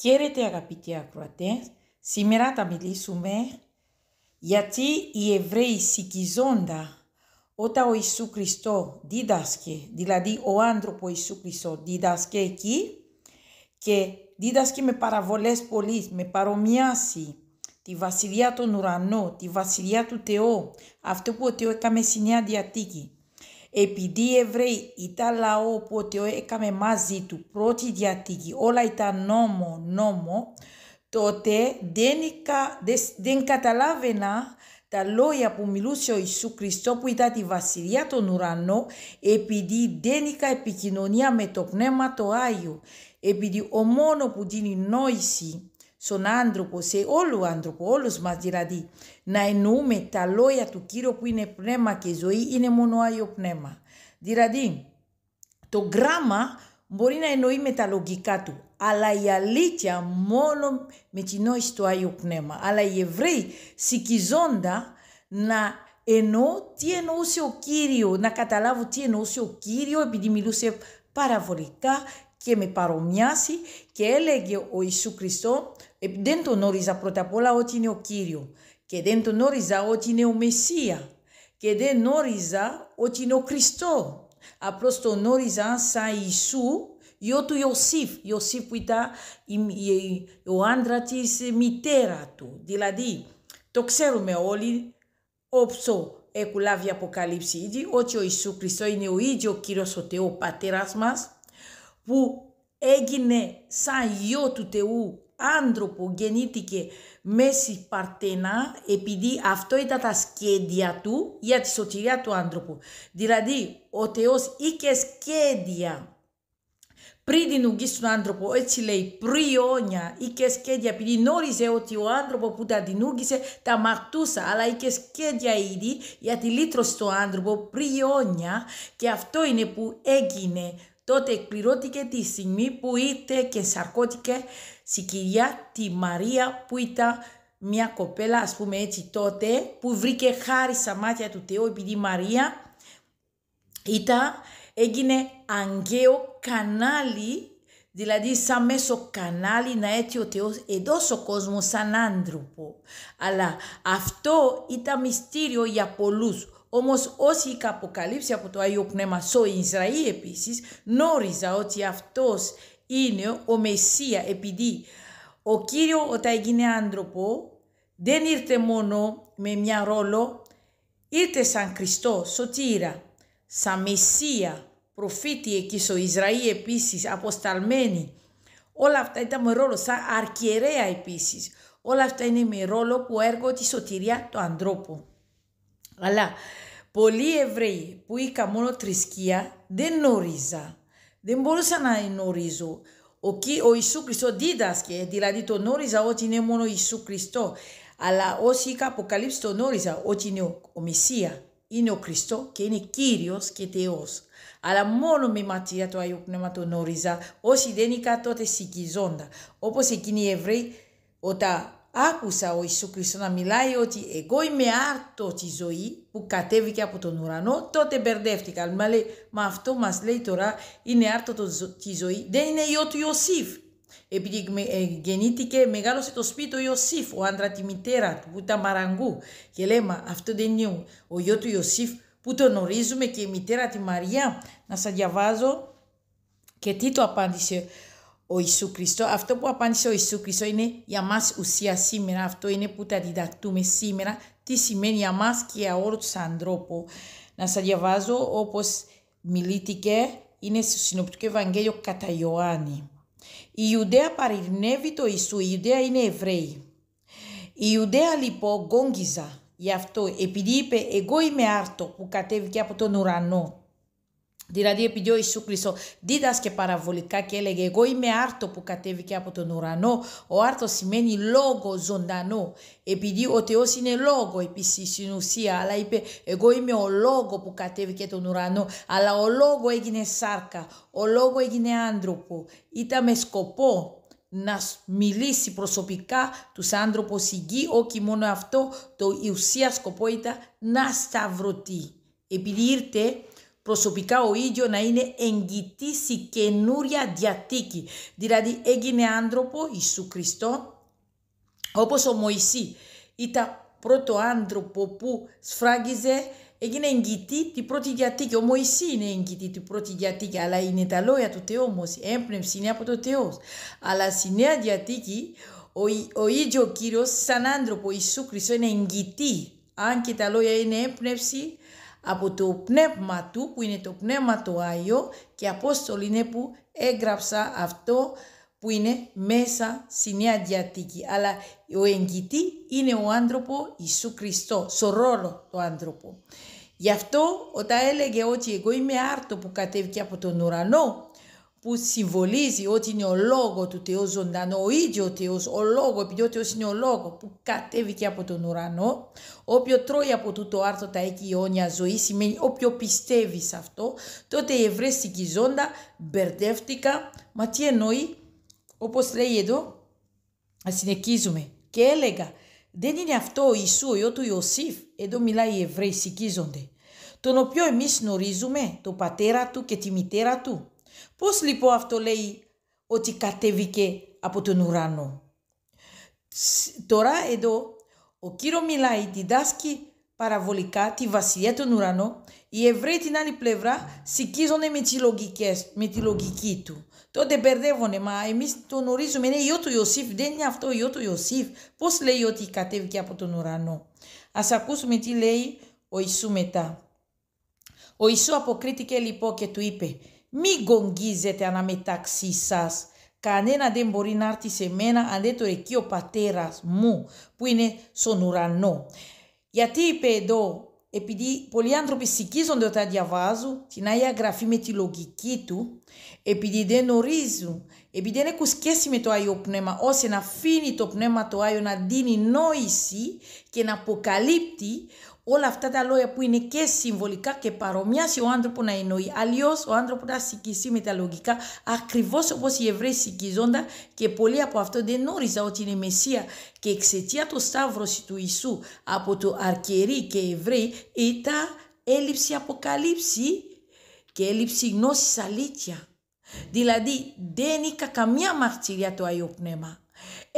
Καίρετε αγαπητοί ακροατές, σήμερα θα μιλήσουμε γιατί οι Εβραίοι συγκιζόντα, όταν ο Ιησού Χριστό δίδασκε, δηλαδή ο άνθρωπο Ιησού Χριστό δίδασκε εκεί και δίδασκε με παραβολές πολύ, με παρομοιάσει τη βασιλεία των ουρανών, τη βασιλεία του Θεού, αυτό που ο Θεός έκαμε στη Νέα Διατήκη επειδή οι Εβραίοι ήταν λαό Θεός έκαμε μαζί του πρώτη διατήκη, όλα ήταν νόμο, νόμο, τότε δεν, δεν καταλάβαινα τα λόγια που μιλούσε ο Ιησού Χριστό που ήταν τη βασιλεία των ουρανών επειδή δεν είχα επικοινωνία με το Πνεύμα το Άγιο, επειδή ο μόνος που δίνει νόηση στον άνθρωπο, σε όλο άνθρωπο, όλους μας δηλαδή, να εννοούμε τα λόγια του Κύριου που είναι πνεύμα και ζωή, είναι μόνο Άγιο Πνεύμα. Δηλαδή, το γράμμα μπορεί να εννοεί με τα λογικά του, αλλά η αλήθεια μόνο με την νόηση του Άγιο Πνεύμα. Αλλά οι Εβραίοι σηκιζόντα να ενώ τι εννοούσε ο Κύριο, να καταλάβω τι εννοούσε ο Κύριο επειδή μιλούσε παραβολικά και με παρομοιάσει και έλεγε ο Ιησού Χριστό ε, δεν τον γνώριζα πρώτα απ' όλα ότι είναι ο Κύριος και δεν τον γνώριζα ότι είναι ο Μεσσία και δεν γνώριζα ότι είναι ο Χριστό. Απλώς τον γνώριζα σαν Ιησού γιο του Ιωσήφ, Ιωσήφ που ήταν ο άντρα της μητέρας του. Δηλαδή, το ξέρουμε όλοι, όψο έχουν λάβει αποκαλύψει ήδη, ότι ο Ιησού Χριστό είναι ο ίδιος Κύριος ο Θεός, ο Πατέρας μας, που έγινε σαν γιο του Θεού άνθρωπο γεννήθηκε μέση παρτενά επειδή αυτό ήταν τα σχέδια του για τη σωτηρία του άνθρωπου. Δηλαδή ο Θεός είχε σχέδια πριν την ουγγή στον άνθρωπο, έτσι λέει, πριόνια, είχε σχέδια, επειδή γνώριζε ότι ο άνθρωπο που τα δημιούργησε τα μαρτούσα, αλλά είχε σχέδια ήδη για τη λύτρωση του άνθρωπου, πριόνια, και αυτό είναι που έγινε τότε εκπληρώθηκε τη στιγμή που ήρθε και σαρκώθηκε στη κυρία τη Μαρία που ήταν μια κοπέλα ας πούμε έτσι τότε που βρήκε χάρη στα μάτια του Θεού επειδή η Μαρία ήταν, έγινε αγκαίο κανάλι Δηλαδή σαν μέσο κανάλι να έτσι ο Θεός εδώ ο κόσμος σαν άνθρωπο. Αλλά αυτό ήταν μυστήριο για πολλούς όμως όσοι είχα αποκαλύψει από το Άγιο Πνεύμα στο Ισραήλ επίσης, γνώριζα ότι αυτός είναι ο Μεσσία, επειδή ο Κύριο όταν έγινε άνθρωπο δεν ήρθε μόνο με μια ρόλο, ήρθε σαν Χριστός, σωτήρα, σαν Μεσσία, προφήτη εκεί στο Ισραήλ επίσης, αποσταλμένη. Όλα αυτά ήταν με ρόλο, σαν αρχιερέα επίσης. Όλα αυτά είναι με ρόλο που έργο τη σωτηρία του ανθρώπου. Αλλά πολλοί Εβραίοι που είχα μόνο θρησκεία δεν γνώριζα. Δεν μπορούσα να γνωρίζω. Ο, ο Ιησού Χριστός δίδασκε, δηλαδή το γνώριζα ότι είναι μόνο Ιησού Χριστό. Αλλά όσοι είχα αποκαλύψει τον γνώριζα ότι είναι ο, ο Μεσσία, είναι ο Χριστό και είναι Κύριος και Θεός. Αλλά μόνο με ματιά του Αγίου Πνεύμα το γνώριζα, όσοι δεν είχα τότε συγκιζόντα. Όπως εκείνοι οι Εβραίοι όταν άκουσα ο Ιησού Χριστός να μιλάει ότι εγώ είμαι άρτο της ζωής που κατέβηκε από τον ουρανό, τότε μπερδεύτηκα. Μα, λέει, μα αυτό μας λέει τώρα είναι άρτο της ζωής, δεν είναι ιό του Ιωσήφ. Επειδή γεννήθηκε, μεγάλωσε το σπίτι ο Ιωσήφ, ο άντρα τη μητέρα του που ήταν μαραγκού. Και λέμε, αυτό δεν είναι ο γιο του Ιωσήφ που τον ορίζουμε και η μητέρα τη Μαριά. Να σας διαβάζω και τι το απάντησε ο Ιησού Χριστό, αυτό που απάντησε ο Ιησού Χριστό είναι για μας ουσία σήμερα, αυτό είναι που τα διδακτούμε σήμερα, τι σημαίνει για μας και για όλους τους ανθρώπους. Να σας διαβάζω όπως μιλήθηκε, είναι στο Συνοπτικό Ευαγγέλιο κατά Ιωάννη. Η Ιουδαία παρηγνεύει το Ιησού, η Ιουδαία είναι Εβραίοι. Η Ιουδαία λοιπόν γκόγγιζα γι' αυτό, επειδή είπε εγώ είμαι άρτο που κατέβηκε από τον ουρανό Δηλαδή επειδή ο Ιησού Χριστός δίδασκε παραβολικά και έλεγε εγώ είμαι άρτο που κατέβηκε από τον ουρανό. Ο άρτος σημαίνει λόγο ζωντανό. Επειδή ο Θεός είναι λόγο επίσης στην ουσία. Αλλά είπε εγώ είμαι ο λόγο που κατέβηκε τον ουρανό. Αλλά ο λόγο έγινε σάρκα. Ο λόγο έγινε άνθρωπο. Ήταν με σκοπό να μιλήσει προσωπικά τους άνθρωπους η γη, όχι μόνο αυτό, το ουσία σκοπό ήταν να σταυρωτεί. Επειδή ήρθε προσωπικά ο ίδιος να είναι εγκυτής σε καινούρια διατίκη. Δηλαδή έγινε άνθρωπο Ιησού Χριστό όπως ο Μωυσή ήταν πρώτο άνθρωπο που σφράγγιζε έγινε εγκυτή την πρώτη διατίκη. Ο Μωυσή είναι εγκυτή την πρώτη διατίκη, αλλά είναι τα λόγια του Θεού όμως, η έμπνευση είναι από το Θεό. Αλλά στη Νέα Διατίκη ο, ο ίδιος ο Κύριος σαν άνθρωπο Ιησού Χριστό είναι εγκυτή. Αν και τα λόγια είναι έμπνευση, από το πνεύμα του που είναι το πνεύμα το Άγιο και Απόστολοι είναι που έγραψα αυτό που είναι μέσα στη Νέα Αλλά ο εγγυητή είναι ο άνθρωπο Ιησού Χριστός, στο ρόλο του άνθρωπου. Γι' αυτό όταν έλεγε ότι εγώ είμαι άρτο που κατέβηκε από τον ουρανό, που συμβολίζει ότι είναι ο λόγος του Θεού ζωντανό, ο ίδιος ο Θεός, ο λόγος, επειδή ο Θεός είναι ο λόγος που κατέβηκε από τον ουρανό, όποιο τρώει από τούτο άρθρο τα η αιώνια ζωή, σημαίνει όποιο πιστεύει σε αυτό, τότε οι Εβραίοι ζώντα μπερδεύτηκα, μα τι εννοεί, όπως λέει εδώ, να συνεχίζουμε και έλεγα, δεν είναι αυτό ο Ιησού, ο του Ιωσήφ, εδώ μιλάει οι Εβραίοι, συγκίζονται, τον οποίο εμείς γνωρίζουμε, το πατέρα του και τη μητέρα του, Πώς λοιπόν αυτό λέει ότι κατέβηκε από τον ουρανό. Τώρα εδώ ο κύριο μιλάει, διδάσκει παραβολικά τη βασιλεία των ουρανών. Οι Εβραίοι την άλλη πλευρά σηκίζονται με, λογικές, με τη λογική του. Τότε μπερδεύονται, μα εμείς τον ορίζουμε, είναι ιό του Ιωσήφ, δεν είναι αυτό ιό του Ιωσήφ. Πώς λέει ότι κατέβηκε από τον ουρανό. Ας ακούσουμε τι λέει ο Ιησού μετά. Ο Ιησού αποκρίθηκε λοιπόν και του είπε μη γονγίζετε αναμεταξύ σας. Κανένα δεν μπορεί να έρθει σε μένα αν δεν το εκεί ο πατέρας μου που είναι στον ουρανό. Γιατί είπε εδώ, επειδή πολλοί άνθρωποι σηκίζονται όταν διαβάζουν την Άγια Γραφή με τη λογική του, επειδή δεν ορίζουν, επειδή δεν έχουν σχέση με το Άγιο Πνεύμα, ώστε να αφήνει το Πνεύμα το Άγιο να δίνει νόηση και να αποκαλύπτει όλα αυτά τα λόγια που είναι και συμβολικά και παρομοιάζει ο άνθρωπο να εννοεί. Αλλιώ ο άνθρωπο να σηκηθεί με τα λογικά, ακριβώ όπω οι Εβραίοι συγκιζόνταν και πολλοί από αυτό δεν γνώριζαν ότι είναι Μεσία. Και εξαιτία του Σταύρωση του Ιησού από το Αρκερί και Εβραίοι ήταν έλλειψη αποκαλύψη και έλλειψη γνώση αλήθεια. Δηλαδή δεν είχα καμία μαρτυρία το Άγιο Πνεύμα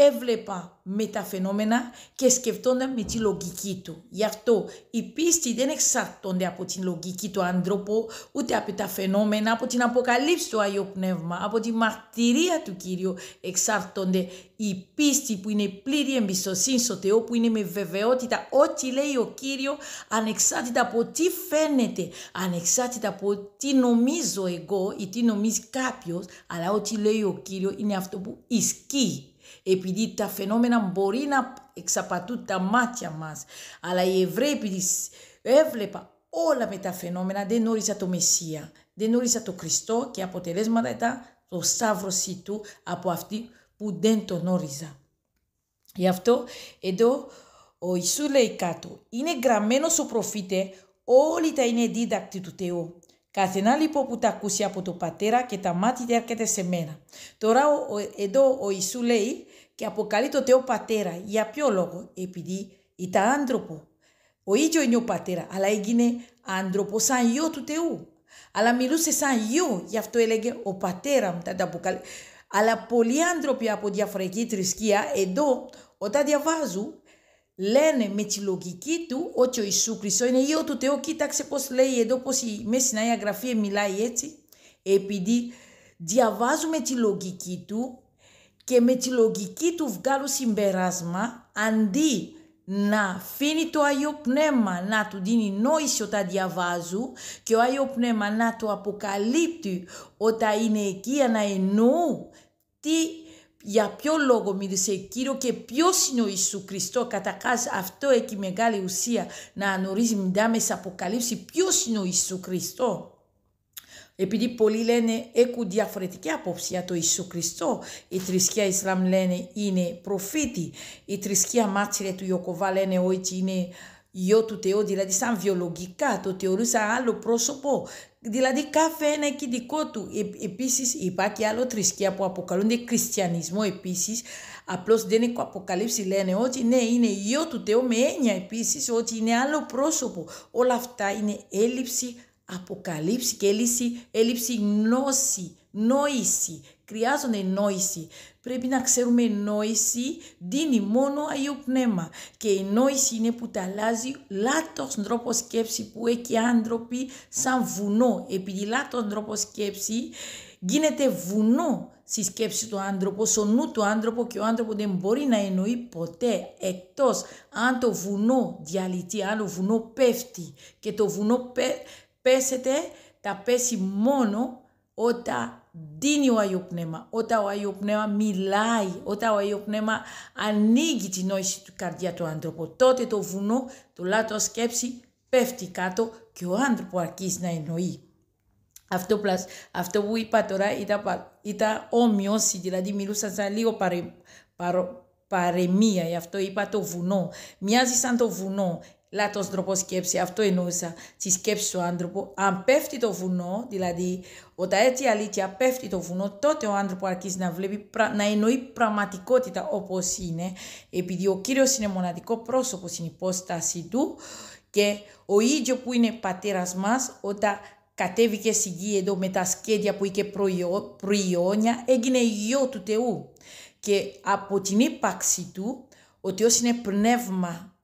έβλεπα με τα φαινόμενα και σκεφτόταν με τη λογική του. Γι' αυτό η πίστη δεν εξαρτώνται από την λογική του ανθρώπου, ούτε από τα φαινόμενα, από την αποκαλύψη του Αγίου Πνεύμα, από τη μαρτυρία του Κύριου εξαρτώνται η πίστη που είναι πλήρη εμπιστοσύνη στο Θεό, που είναι με βεβαιότητα ό,τι λέει ο Κύριο, ανεξάρτητα από τι φαίνεται, ανεξάρτητα από τι νομίζω εγώ ή τι νομίζει κάποιος, αλλά ό,τι λέει ο Κύριο είναι αυτό που ισχύει επειδή τα φαινόμενα μπορεί να εξαπατούν τα μάτια μας. Αλλά οι Εβραίοι επειδή έβλεπα όλα με τα φαινόμενα δεν γνώριζα το Μεσσία, δεν γνώριζα το Χριστό και αποτελέσματα ήταν το σταύρωσή του από αυτή που δεν τον γνώριζα. Γι' αυτό εδώ ο Ιησούς λέει κάτω, είναι γραμμένος ο προφήτε όλοι τα είναι δίδακτοι του Θεού Καθενά λοιπόν που τα ακούσει από το πατέρα και τα μάτια του έρχεται σε μένα. Τώρα εδώ ο Ιησού λέει και αποκαλεί το Θεό πατέρα. Για ποιο λόγο, επειδή ήταν άνθρωπο. Ο ίδιο είναι ο πατέρα, αλλά έγινε άνθρωπο σαν γιο του Θεού. Αλλά μιλούσε σαν γιο, γι' αυτό έλεγε ο πατέρα μου, τα αποκαλεί. Αλλά πολλοί άνθρωποι από διαφορετική θρησκεία εδώ, όταν διαβάζουν, λένε με τη λογική του ότι ο Ιησού Χριστός είναι Υιό του Θεού. Κοίταξε πώς λέει εδώ, πώς η Ναία Γραφή μιλάει έτσι. Επειδή διαβάζουμε τη λογική του και με τη λογική του βγάλω συμπεράσμα αντί να αφήνει το Άγιο Πνεύμα να του δίνει νόηση όταν διαβάζω και ο Άγιο Πνεύμα να του αποκαλύπτει όταν είναι εκεί να εννοώ τι για ποιο λόγο μίλησε Κύριο και ποιος είναι ο Ιησού Χριστός. Καταρχάς αυτό έχει μεγάλη ουσία να ανορίζει μετά μέσα αποκαλύψει ποιος είναι ο Ιησού Χριστός. Επειδή πολλοί λένε έχουν διαφορετική απόψη για το Ιησού Χριστό. Η θρησκεία Ισλάμ λένε είναι προφήτη. Η θρησκεία μάτσιρε του Ιωκοβά λένε ότι είναι Yo του Θεό, δηλαδή σαν βιολογικά, το θεωρούσα άλλο πρόσωπο. Δηλαδή κάθε ένα έχει δικό του. Ε, επίσης υπάρχει άλλο θρησκεία που αποκαλούνται χριστιανισμό επίσης. Απλώς δεν έχω αποκαλύψει λένε ότι ναι είναι Υιό του Θεού με έννοια επίσης ότι είναι άλλο πρόσωπο. Όλα αυτά είναι έλλειψη αποκαλύψη και έλλειψη, έλλειψη γνώση, νόηση Χρειάζονται νόηση. Πρέπει να ξέρουμε νόηση δίνει μόνο Αγίο Πνεύμα. Και η νόηση είναι που τα αλλάζει λάθος τρόπος σκέψη που έχει άνθρωποι σαν βουνό. Επειδή λάθος τρόπος σκέψη γίνεται βουνό στη σκέψη του άνθρωπου, στο νου του άνθρωπου και ο άνθρωπο δεν μπορεί να εννοεί ποτέ εκτός αν το βουνό διαλυτεί, αν το βουνό πέφτει και το βουνό πέ, πέσεται, θα πέσει μόνο όταν δίνει ο Αγίου Πνεύμα. Όταν ο Αγίου Πνεύμα μιλάει, όταν ο Αγίου Πνεύμα ανοίγει την νόηση του καρδιά του άνθρωπου, τότε το βουνό, το λάτος σκέψη πέφτει κάτω και ο άνθρωπο αρχίζει να εννοεί. Αυτό, πλας, αυτό που είπα τώρα ήταν, ήταν όμοιωση, δηλαδή μιλούσα σαν λίγο παρεμία, γι' αυτό είπα το βουνό. Μοιάζει σαν το βουνό λάθος τρόπο σκέψη, αυτό εννοούσα, τη σκέψη του άνθρωπου, αν πέφτει το βουνό, δηλαδή όταν έτσι η αλήθεια πέφτει το βουνό, τότε ο άνθρωπο αρχίζει να βλέπει, να εννοεί πραγματικότητα όπως είναι, επειδή ο Κύριος είναι μοναδικό πρόσωπο στην υπόσταση του και ο ίδιο που είναι πατέρας μας, όταν κατέβηκε στη γη εδώ με τα σκέδια που είχε προϊόνια, έγινε γιο του Θεού. Και από την ύπαρξη του, ο Θεός είναι πνεύμα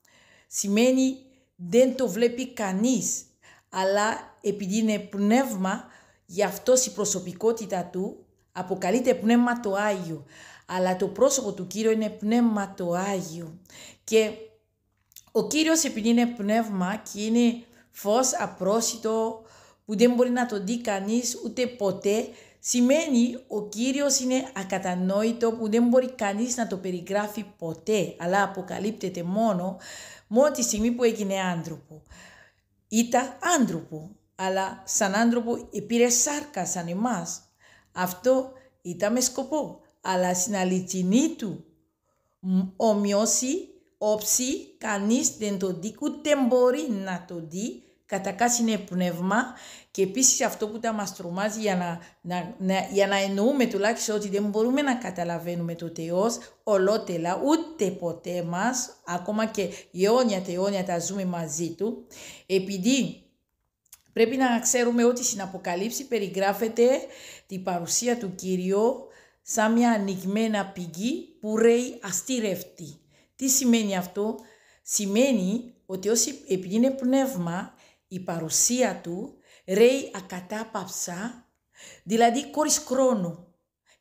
σημαίνει δεν το βλέπει κανείς, αλλά επειδή είναι πνεύμα, γι' αυτό η προσωπικότητα του αποκαλείται πνεύμα το Άγιο. Αλλά το πρόσωπο του Κύριου είναι πνεύμα το Άγιο. Και ο Κύριος επειδή είναι πνεύμα και είναι φως απρόσιτο που δεν μπορεί να το δει κανείς ούτε ποτέ, σημαίνει ο Κύριος είναι ακατανόητο που δεν μπορεί κανείς να το περιγράφει ποτέ, αλλά αποκαλύπτεται μόνο μόνο τη στιγμή που έγινε άνθρωπο. Ήταν άνθρωπο, αλλά σαν άνθρωπο πήρε σάρκα σαν εμάς. Αυτό ήταν με σκοπό, αλλά στην αληθινή του ομοιώσει όψη, κανείς δεν το δει, ούτε μπορεί να το δει, είναι πνεύμα και επίσης αυτό που τα μας τρομάζει για να, για να εννοούμε τουλάχιστον ότι δεν μπορούμε να καταλαβαίνουμε το Θεός ολότελα, ούτε ποτέ μας, ακόμα και αιώνια τα αιώνια τα ζούμε μαζί του, επειδή πρέπει να ξέρουμε ότι στην Αποκαλύψη περιγράφεται την παρουσία του Κυρίου σαν μια ανοιγμένα πηγή που ρέει αστήρευτη. Τι σημαίνει αυτό, σημαίνει ότι επειδή είναι πνεύμα, η παρουσία του ρέει ακατάπαυσα, δηλαδή χωρίς χρόνο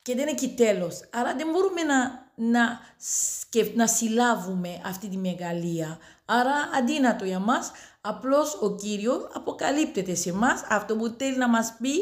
και δεν έχει τέλος. Άρα δεν μπορούμε να, να, σκεφ, να συλλάβουμε αυτή τη μεγαλία. Άρα αντίνατο για μας, απλώς ο Κύριος αποκαλύπτεται σε μας αυτό που θέλει να μας πει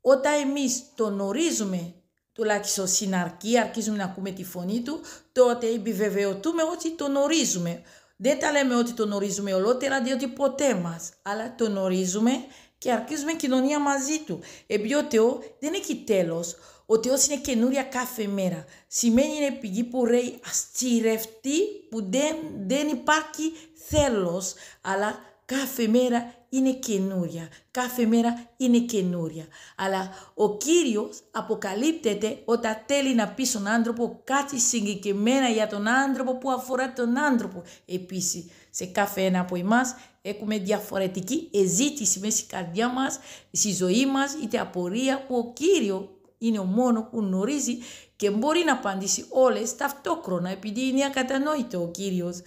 όταν εμείς το γνωρίζουμε, τουλάχιστον στην αρχή, αρχίζουμε να ακούμε τη φωνή του, τότε επιβεβαιωτούμε ότι το γνωρίζουμε. Δεν τα λέμε ότι το ορίζουμε ολότερα, διότι ποτέ μας. Αλλά το ορίζουμε και αρχίζουμε κοινωνία μαζί του. Επειδή ο Θεό δεν έχει τέλος. Ο Θεός είναι καινούρια κάθε μέρα. Σημαίνει είναι πηγή που ρέει αστηρευτή, που δεν, δεν υπάρχει θέλος, αλλά κάθε μέρα είναι καινούρια. Κάθε μέρα είναι καινούρια. Αλλά ο Κύριος αποκαλύπτεται όταν θέλει να πει στον άνθρωπο κάτι συγκεκριμένα για τον άνθρωπο που αφορά τον άνθρωπο. Επίσης, σε κάθε ένα από εμάς έχουμε διαφορετική εζήτηση μέσα στη καρδιά μας, στη ζωή μας, είτε απορία που ο Κύριος είναι ο μόνος που γνωρίζει και μπορεί να απαντήσει όλες ταυτόχρονα επειδή είναι ακατανόητο ο Κύριος.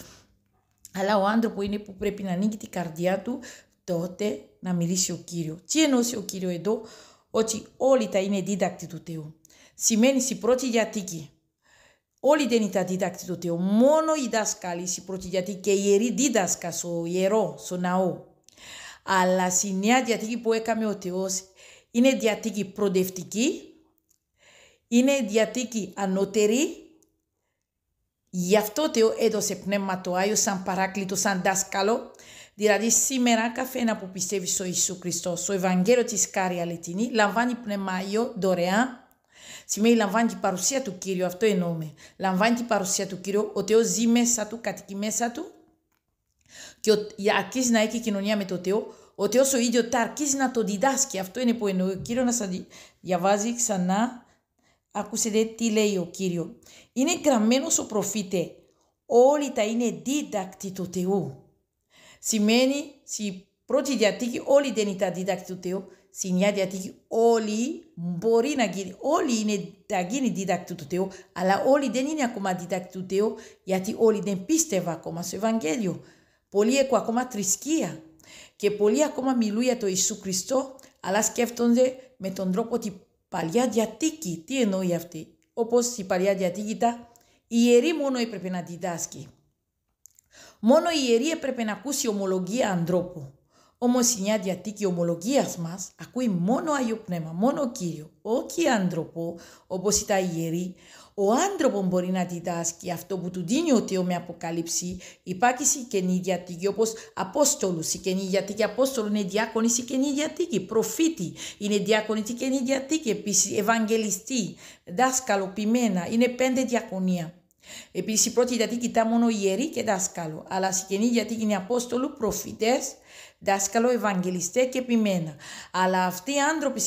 Αλλά ο άνθρωπο είναι που πρέπει να ανοίγει την καρδιά του, τότε να μιλήσει ο Κύριος. Τι εννοούσε ο Κύριος εδώ, ότι όλοι τα είναι δίδακτοι του Θεού. Σημαίνει στην πρώτη διατήκη. Όλοι δεν ήταν δίδακτοι του Θεού. Μόνο οι δάσκαλοι στην πρώτη διατήκη και οι ιεροί δίδασκα στο ιερό, στο ναό. Αλλά στη νέα διατήκη που έκαμε ο Θεός είναι διατήκη προοδευτική, είναι διατήκη ανώτερη. Γι' αυτό Θεός έδωσε πνεύμα το Άγιο σαν παράκλητο, σαν δάσκαλο, Δηλαδή σήμερα καθένα που πιστεύεις στο Ιησού Χριστό, στο Ευαγγέλιο της Κάρια Λετινή, λαμβάνει πνευμαϊό δωρεάν. Σημαίνει λαμβάνει την παρουσία του Κύριου, αυτό εννοούμε. Λαμβάνει την παρουσία του Κύριου, ο Θεός ζει μέσα του, κατοικεί μέσα του και αρχίζει να έχει κοινωνία με το Θεό. Ο Θεός ο ίδιος τα αρχίζει να το διδάσκει. Αυτό είναι που εννοεί ο Κύριος να σας διαβάζει ξανά. Ακούσετε τι λέει ο Κύριος. Είναι γραμμένος ο προφήτε. Όλοι τα είναι δίδακτοι του Θεού. Σημαίνει στην πρώτη διατήκη όλη δεν ήταν δίδακτη του Θεού. Στην μια διατήκη όλοι μπορεί να γίνει, όλοι είναι να γίνει δίδακτη του Θεού, αλλά όλοι δεν είναι ακόμα δίδακτη του Θεού, γιατί όλοι δεν πίστευαν ακόμα στο Ευαγγέλιο. Πολλοί έχουν ακόμα θρησκεία και πολλοί ακόμα μιλούν για τον Ιησού Χριστό, αλλά σκέφτονται με τον τρόπο ότι παλιά διατήκη, τι εννοεί αυτή, όπως η παλιά διατήκη, η ιερή μόνο έπρεπε να διδάσκει. Μόνο η ιερή έπρεπε να ακούσει ομολογία ανθρώπου. Όμως η νέα διαθήκη ομολογίας μας ακούει μόνο άγιο πνεύμα, μόνο κύριο, όχι άνθρωπο όπως ήταν η ιερή. Ο άνθρωπος μπορεί να διδάσκει αυτό που του δίνει ο Θεός με αποκαλύψει. Υπάρχει η καινή διαθήκη όπως Απόστολου. Η καινή διαθήκη Απόστολου είναι διάκονης η καινή διαθήκη. Προφήτη είναι διάκονης η καινή διαθήκη. Επίσης, Ευαγγελιστή, δάσκαλο, ποιμένα. Είναι πέντε διακονία. Επίσης, η πρώτη γιατί κοιτά μόνο ιερή και δάσκαλο, αλλά συγγενή γιατί είναι Απόστολου, προφητές, δάσκαλο, Ευαγγελιστέ και επιμένα. Αλλά αυτοί οι άνθρωποι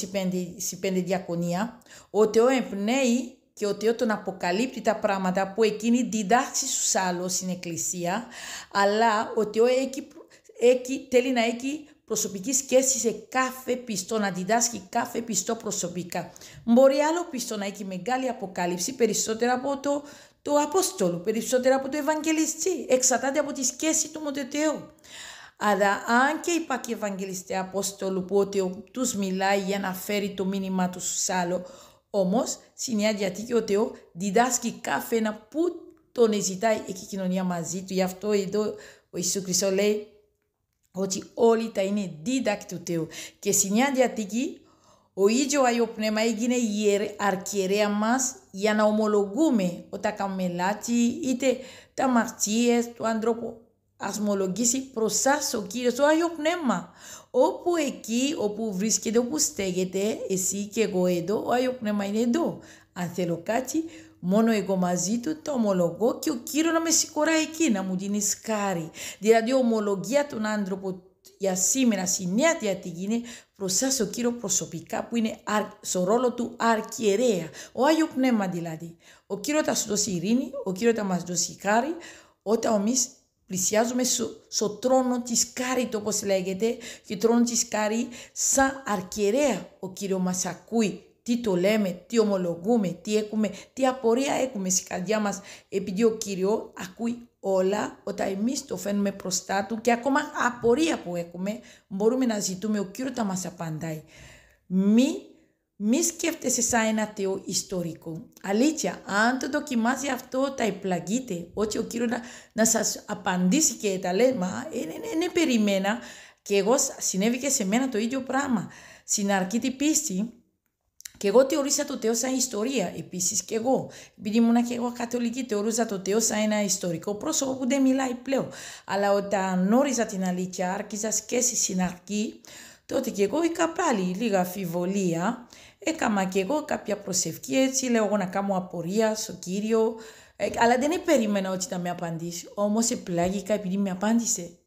στην πέντε διακονία, ο Θεός εμπνέει και ο Θεός τον αποκαλύπτει τα πράγματα που εκείνη διδάξει στους άλλους στην Εκκλησία, αλλά ο Θεός έχει, έχει, θέλει να έχει προσωπική σχέση σε κάθε πιστό, να διδάσκει κάθε πιστό προσωπικά. Μπορεί άλλο πιστό να έχει μεγάλη αποκάλυψη, περισσότερα από το του Απόστολου, περισσότερα από του Ευαγγελιστή. Εξαρτάται από τη σχέση του με τον Θεό. Αλλά αν και υπάρχει Ευαγγελιστή Απόστολου που ο Θεός τους μιλάει για να φέρει το μήνυμα τους σε άλλο, όμως στην Νέα ο Θεός διδάσκει κάθε ένα που τον ζητάει εκεί η κοινωνία μαζί του. Γι' αυτό εδώ ο Ιησούς Χριστός λέει ότι όλοι τα είναι δίδακτοι του Θεού. Και στην ο ίδιος Πνεύμα έγινε η αρχιερέα μας για να ομολογούμε όταν κάνουμε λάθη είτε τα μαρτίες του ανθρώπου. ασμολογήσει ομολογήσει προς ο Κύριος ο Άγιο Πνεύμα. Όπου εκεί, όπου βρίσκεται, όπου στέγεται, εσύ και εγώ εδώ, ο Άγιο Πνεύμα είναι εδώ. Αν θέλω κάτι, μόνο εγώ μαζί του το ομολογώ και ο Κύριος να με συγχωράει εκεί, να μου δίνει σκάρι. Δηλαδή ομολογία των άνθρωπων για σήμερα στη Νέα προ εσά ο Κύριο προσωπικά που είναι στο ρόλο του αρκιερέα, ο Άγιο Πνεύμα δηλαδή. Ο Κύριος θα σου δώσει ειρήνη, ο Κύριος θα μας δώσει χάρη όταν εμείς πλησιάζουμε στο, στο τρόνο της Κάρη, όπως λέγεται, και τρόνο της Κάρη, σαν αρκεραία ο κύριος μας ακούει τι το λέμε, τι ομολογούμε, τι έχουμε, τι απορία έχουμε στην καρδιά μας, επειδή ο Κύριος ακούει όλα όταν εμείς το φαίνουμε μπροστά του και ακόμα απορία που έχουμε μπορούμε να ζητούμε, ο Κύριος να μας απαντάει. Μη, μη σκέφτεσαι σαν ένα Θεό ιστορικό. Αλήθεια, αν το δοκιμάζει αυτό θα επλαγείτε, ότι ο Κύριος να, να σας απαντήσει και τα λέει, μα είναι ε, ε, ε, περιμένα και εγώ συνέβη και σε μένα το ίδιο πράγμα. Στην αρκή τη πίστη, και εγώ θεωρήσα το Θεό σαν ιστορία επίσης και εγώ. Επειδή ήμουν και εγώ καθολική, θεωρούσα το Θεό σαν ένα ιστορικό πρόσωπο που δεν μιλάει πλέον. Αλλά όταν γνώριζα την αλήθεια, άρχιζα και στην αρχή, τότε και εγώ είχα πάλι λίγα αφιβολία. Έκανα και εγώ κάποια προσευχή έτσι, λέω εγώ να κάνω απορία στο Κύριο. Ε, αλλά δεν περίμενα ότι θα με απαντήσει. Όμως επλάγηκα επειδή με απάντησε.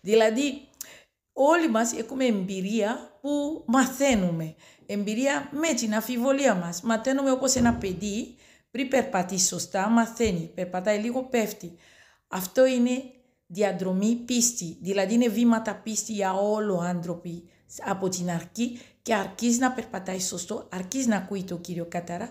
Δηλαδή, όλοι μας έχουμε εμπειρία που μαθαίνουμε εμπειρία με την αφιβολία μας. Μαθαίνουμε όπως ένα παιδί πριν περπατήσει σωστά, μαθαίνει, περπατάει λίγο, πέφτει. Αυτό είναι διαδρομή πίστη, δηλαδή είναι βήματα πίστη για όλο άνθρωποι από την αρχή και αρκεί να περπατάει σωστό, αρκεί να ακούει το κύριο Κατάρα,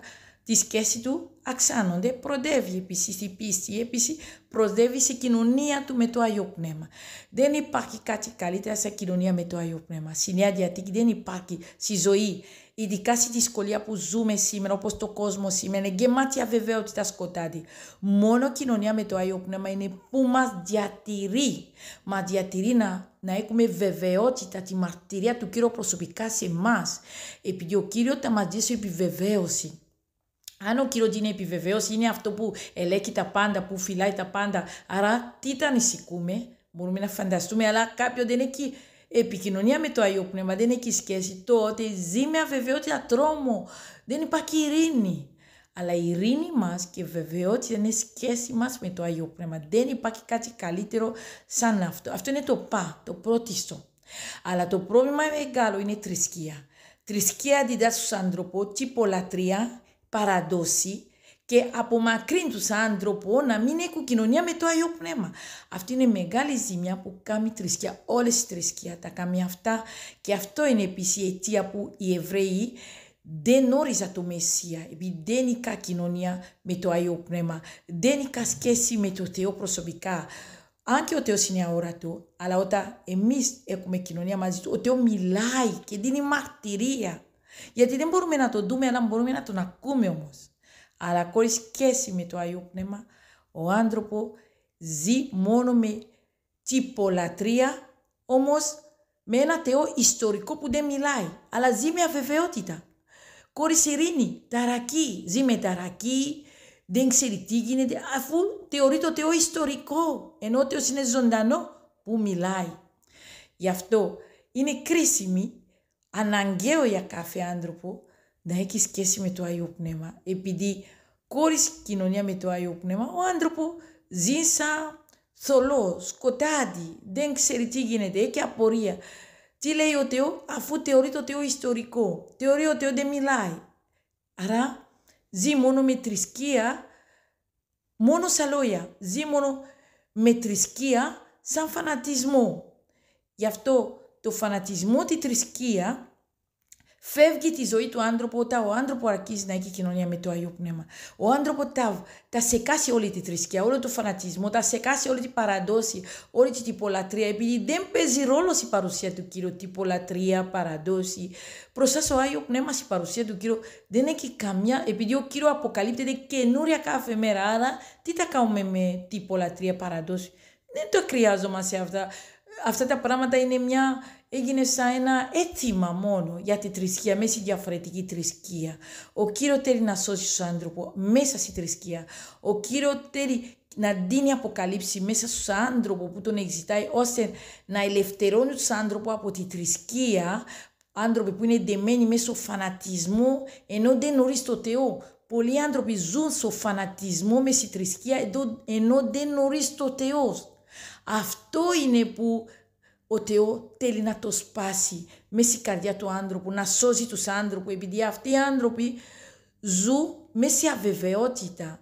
τη σχέση του αξάνονται, προδεύει επίσης η πίστη, επίση προδεύει σε κοινωνία του με το Άγιο Πνεύμα. Δεν υπάρχει κάτι καλύτερα σε κοινωνία με το Άγιο Πνεύμα. Στη Νέα Διαθήκη δεν υπάρχει στη ζωή, ειδικά στη δυσκολία που ζούμε σήμερα, όπως το κόσμο σήμερα, είναι γεμάτη αβεβαιότητα σκοτάδι. Μόνο κοινωνία με το Άγιο Πνεύμα είναι που μας διατηρεί, μας διατηρεί να, να έχουμε βεβαιότητα τη μαρτυρία του Κύριου προσωπικά σε εμάς, επειδή ο Κύριος θα μα δώσει επιβεβαίωση αν ο κύριος είναι επιβεβαίωση, είναι αυτό που ελέγχει τα πάντα, που φυλάει τα πάντα. Άρα, τι τα ανησυχούμε, μπορούμε να φανταστούμε, αλλά κάποιον δεν έχει επικοινωνία με το Αγίο Πνεύμα, δεν έχει σχέση. τότε ζει με αβεβαιότητα τρόμο, δεν υπάρχει ειρήνη. Αλλά η ειρήνη μας και η βεβαιότητα είναι σχέση μας με το Άγιο Πνεύμα. Δεν υπάρχει κάτι καλύτερο σαν αυτό. Αυτό είναι το πα, το πρώτιστο. Αλλά το πρόβλημα μεγάλο είναι η θρησκεία. Θρησκεία αντιδρά στους ανθρώπου, λατρεία, παραδώσει και απομακρύνει του άνθρωπο να μην έχουν κοινωνία με το Άγιο Πνεύμα. Αυτή είναι μεγάλη ζημιά που κάνει θρησκεία. Όλες οι θρησκεία τα κάνει αυτά. Και αυτό είναι επίσης η αιτία που οι Εβραίοι δεν γνώριζαν το Μεσσία, επειδή δεν είχα κοινωνία με το Άγιο Πνεύμα, δεν είχα σχέση με το Θεό προσωπικά. Αν και ο Θεός είναι αόρατο, αλλά όταν εμείς έχουμε κοινωνία μαζί του, ο Θεός μιλάει και δίνει μαρτυρία. Γιατί δεν μπορούμε να τον δούμε, αλλά μπορούμε να τον ακούμε όμως. Αλλά χωρίς σχέση με το Αγίο Πνεύμα, ο άνθρωπο ζει μόνο με τυπολατρία όμως με ένα Θεό ιστορικό που δεν μιλάει, αλλά ζει με αβεβαιότητα. Χωρίς ειρήνη, ταρακή, ζει με ταρακή, δεν ξέρει τι γίνεται, αφού θεωρεί το Θεό ιστορικό, ενώ ο Θεός είναι ζωντανό που μιλάει. Γι' αυτό είναι κρίσιμη αναγκαίο για κάθε άνθρωπο να έχει σχέση με το Άγιο Πνεύμα. Επειδή χωρίς κοινωνία με το Άγιο Πνεύμα, ο άνθρωπο ζει σαν θολό, σκοτάδι, δεν ξέρει τι γίνεται, έχει απορία. Τι λέει ο Θεός, αφού θεωρεί το Θεό ιστορικό, θεωρεί ο Θεός δεν μιλάει. Άρα ζει μόνο με θρησκεία, μόνο σαν λόγια, ζει μόνο με θρησκεία σαν φανατισμό. Γι' αυτό του φανατισμού, τη θρησκεία, φεύγει τη ζωή του άνθρωπου όταν ο άνθρωπο αρχίζει να έχει κοινωνία με το Αγίο Πνεύμα. Ο άνθρωπο τα, τα σεκάσει όλη τη θρησκεία, όλο το φανατισμό, τα σεκάσει όλη την παραδόση, όλη την πολλατρεία, επειδή δεν παίζει ρόλο η παρουσία του Κύριου, τυπολατρία, παραδόση. Μπροστά ο Άγιο Πνεύμα, η παρουσία του Κύριου δεν έχει καμιά, επειδή ο Κύριος αποκαλύπτεται καινούρια κάθε μέρα. Άρα, τι τα κάνουμε με πολλατρεία, παραδόση. Δεν το χρειάζομαστε αυτά αυτά τα πράγματα είναι μια, έγινε σαν ένα αίτημα μόνο για τη θρησκεία, μέσα στη διαφορετική θρησκεία. Ο κύριος να σώσει τον άνθρωπο μέσα στη θρησκεία. Ο κύριος να δίνει αποκαλύψει μέσα στους άνθρωπου που τον εξητάει, ώστε να ελευθερώνει τους άνθρωπο από τη θρησκεία, άνθρωποι που είναι δεμένοι στο φανατισμού, ενώ δεν γνωρίζει το Θεό. Πολλοί άνθρωποι ζουν στο φανατισμό μες στη θρησκεία, ενώ δεν γνωρίζει το Θεός. Αυτό είναι που ο Θεός θέλει να το σπάσει μέσα στην καρδιά του άνθρωπου, να σώσει τους άνθρωπους, επειδή αυτοί οι άνθρωποι ζουν μέσα σε αβεβαιότητα.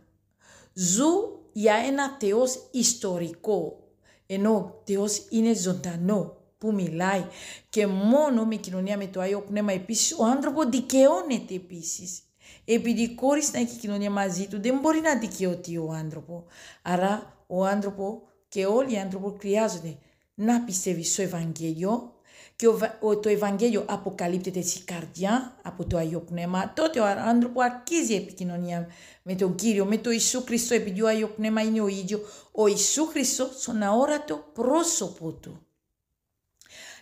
Ζουν για ένα Θεός ιστορικό, ενώ ο Θεός είναι ζωντανό που μιλάει και μόνο με κοινωνία με το Άγιο Πνεύμα επίσης ο άνθρωπος δικαιώνεται επίσης. Επειδή χωρίς να έχει κοινωνία μαζί του δεν μπορεί να δικαιωθεί ο άνθρωπο. Άρα ο άνθρωπο και όλοι οι άνθρωποι χρειάζονται να πιστεύει στο Ευαγγέλιο και το Ευαγγέλιο αποκαλύπτεται στη καρδιά από το Αγίο Πνεύμα, τότε ο άνθρωπο αρχίζει η επικοινωνία με τον Κύριο, με τον Ιησού Χριστό, επειδή ο Αγίο Πνεύμα είναι ο ίδιο, ο Ιησού Χριστός στον αόρατο πρόσωπο του.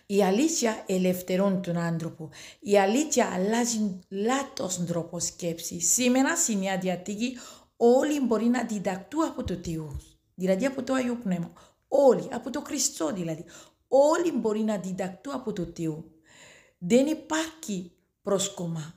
Η αλήθεια ελευθερώνει τον άνθρωπο. Η αλήθεια αλλάζει λάθος τρόπος σκέψης. Σήμερα, στη Νέα όλοι μπορεί να διδακτούν από το δηλαδή από το Άγιο Πνεύμα. Όλοι, από το Χριστό δηλαδή. Όλοι μπορεί να διδακτούν από το Θεό. Δεν υπάρχει πρόσκομα.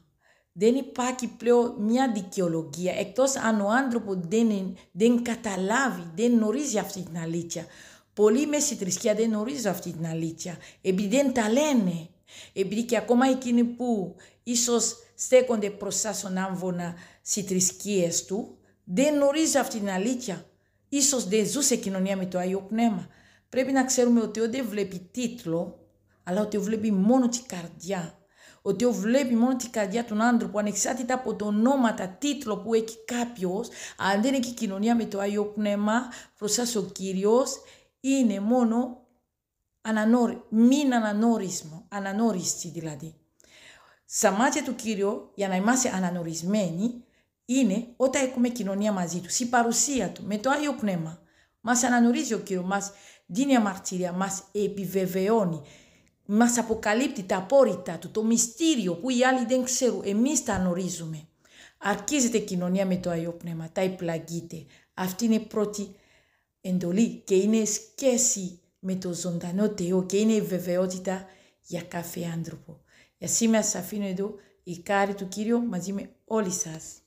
Δεν υπάρχει πλέον μια δικαιολογία, εκτός αν ο άνθρωπο δεν, δεν καταλάβει, δεν γνωρίζει αυτή την αλήθεια. Πολλοί μέσα στη θρησκεία δεν γνωρίζουν αυτή την αλήθεια, επειδή δεν τα λένε. Επειδή και ακόμα εκείνοι που ίσως στέκονται προς τον άμβονα στις θρησκείες του, δεν γνωρίζουν αυτή την αλήθεια ίσως δεν ζούσε κοινωνία με το Άγιο Πνεύμα. Πρέπει να ξέρουμε ότι ο δεν βλέπει τίτλο, αλλά ότι βλέπει μόνο την καρδιά. Ότι ο βλέπει μόνο την καρδιά του άνθρωπου, ανεξάρτητα από το τα τίτλο που έχει κάποιος, αν δεν έχει κοινωνία με το Άγιο Πνεύμα, προς ο Κύριος, είναι μόνο ανανόρι, μην ανανορίσμο ανανόριστη δηλαδή. Στα μάτια του Κύριου, για να είμαστε ανανορισμένοι, είναι όταν έχουμε κοινωνία μαζί τους, η παρουσία του, με το Άγιο Πνεύμα. Μας αναγνωρίζει ο Κύριος, μας δίνει αμαρτυρία, μας επιβεβαιώνει, μας αποκαλύπτει τα απόρριτα του, το μυστήριο που οι άλλοι δεν ξέρουν, Εμείς τα γνωρίζουμε. Αρχίζεται η κοινωνία με το Άγιο Πνεύμα, τα υπλαγείται. Αυτή είναι η πρώτη εντολή και είναι σχέση με το ζωντανό Θεό και είναι η βεβαιότητα για κάθε άνθρωπο. Για σήμερα σας αφήνω εδώ η κάρη του Κύριου μαζί με όλοι σας.